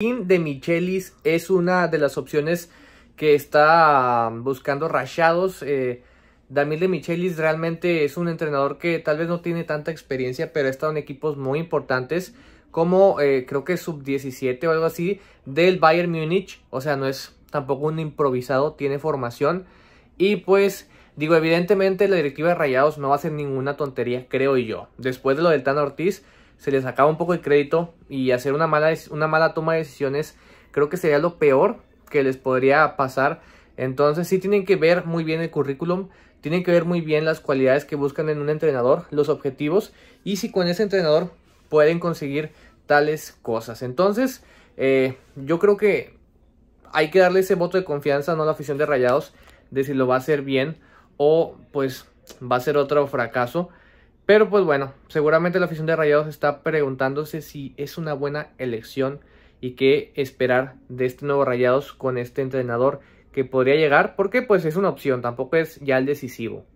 de Michelis es una de las opciones que está um, buscando rayados. Eh, Damil de Michelis realmente es un entrenador que tal vez no tiene tanta experiencia, pero ha estado en equipos muy importantes como eh, creo que sub-17 o algo así del Bayern Múnich. O sea, no es tampoco un improvisado, tiene formación. Y pues, digo, evidentemente la directiva de Rayados no va a ser ninguna tontería, creo yo. Después de lo del Tan Ortiz, se les acaba un poco de crédito y hacer una mala, una mala toma de decisiones creo que sería lo peor que les podría pasar. Entonces sí tienen que ver muy bien el currículum, tienen que ver muy bien las cualidades que buscan en un entrenador, los objetivos y si con ese entrenador pueden conseguir tales cosas. Entonces eh, yo creo que hay que darle ese voto de confianza ¿no? a la afición de Rayados de si lo va a hacer bien o pues va a ser otro fracaso. Pero pues bueno, seguramente la afición de Rayados está preguntándose si es una buena elección y qué esperar de este nuevo Rayados con este entrenador que podría llegar, porque pues es una opción, tampoco es ya el decisivo.